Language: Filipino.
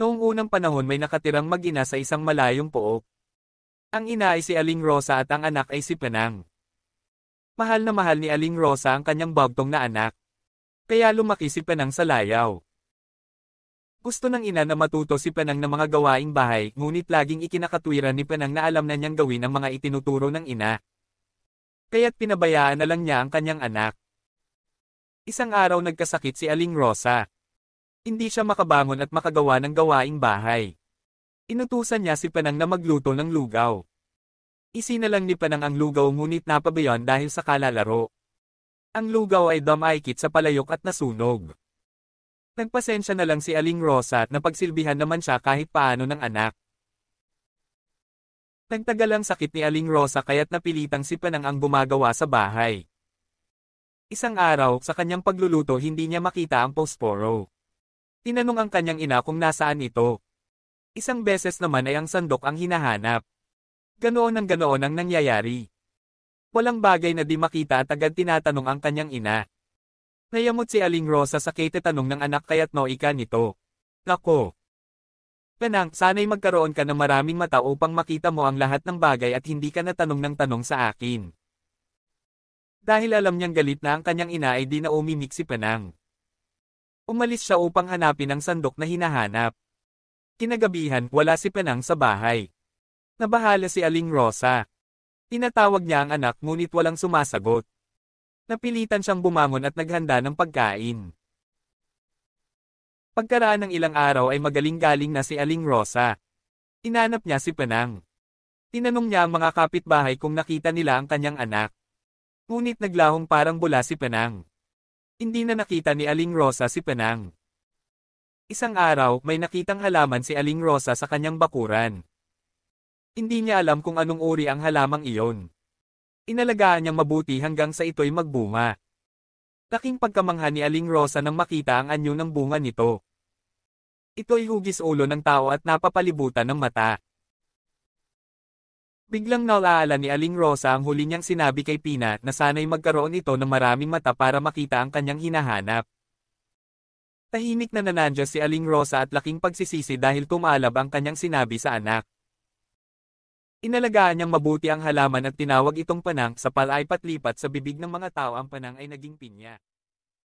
Noong unang panahon may nakatirang mag-ina sa isang malayong pook. Ang ina ay si Aling Rosa at ang anak ay si Panang. Mahal na mahal ni Aling Rosa ang kanyang bagtong na anak. Kaya lumaki si Panang sa layaw. Gusto ng ina na matuto si Panang ng mga gawaing bahay, ngunit laging ikinakatwiran ni Panang na alam na niyang gawin ang mga itinuturo ng ina. Kaya't pinabayaan na lang niya ang kanyang anak. Isang araw nagkasakit si Aling Rosa. Hindi siya makabangon at makagawa ng gawaing bahay. Inutusan niya si Panang na magluto ng lugaw. Isinalang ni Panang ang lugaw ngunit napabayon dahil sa kalalaro. Ang lugaw ay damaykit sa palayok at nasunog. Nagpasensya na lang si Aling Rosa at napagsilbihan naman siya kahit paano ng anak. Nagtagal ang sakit ni Aling Rosa kaya't napilitang si Panang ang gumagawa sa bahay. Isang araw, sa kanyang pagluluto hindi niya makita ang posporo. Tinanong ang kanyang ina kung nasaan ito. Isang beses naman ay ang sandok ang hinahanap. Ganoon ang ganoon ang nangyayari. Walang bagay na di makita at agad tinatanong ang kanyang ina. Nayamot si Aling Rosa sa kete tanong ng anak kaya't noika nito. Nako! Ganang, sana'y magkaroon ka ng maraming mata upang makita mo ang lahat ng bagay at hindi ka natanong ng tanong sa akin. Dahil alam niyang galit na ang kanyang ina ay di na umimik si Panang umalis siya upang hanapin ang sandok na hinahanap. Kinagabihan, wala si Penang sa bahay. Nabahala si Aling Rosa. Tinatawag niya ang anak ngunit walang sumasagot. Napilitan siyang bumangon at naghanda ng pagkain. Pagkaraan ng ilang araw ay magaling-galing na si Aling Rosa. Inanap niya si Penang. Tinanong niya ang mga kapitbahay kung nakita nila ang kanyang anak. Ngunit naglahong parang bula si Penang. Hindi na nakita ni Aling Rosa si Penang. Isang araw, may nakitang halaman si Aling Rosa sa kanyang bakuran. Hindi niya alam kung anong uri ang halamang iyon. Inalagaan niyang mabuti hanggang sa ito'y magbunga. Laking pagkamangha ni Aling Rosa nang makita ang anyo ng bunga nito. Ito'y hugis ulo ng tao at napapalibutan ng mata. Biglang naalala ni Aling Rosa ang huli niyang sinabi kay Pina na sana'y magkaroon ito ng maraming mata para makita ang kanyang hinahanap. Tahimik na nanandya si Aling Rosa at laking pagsisisi dahil tumalab ang kanyang sinabi sa anak. Inalagaan niyang mabuti ang halaman at tinawag itong panang sa palay patlipat sa bibig ng mga tao ang panang ay naging pinya.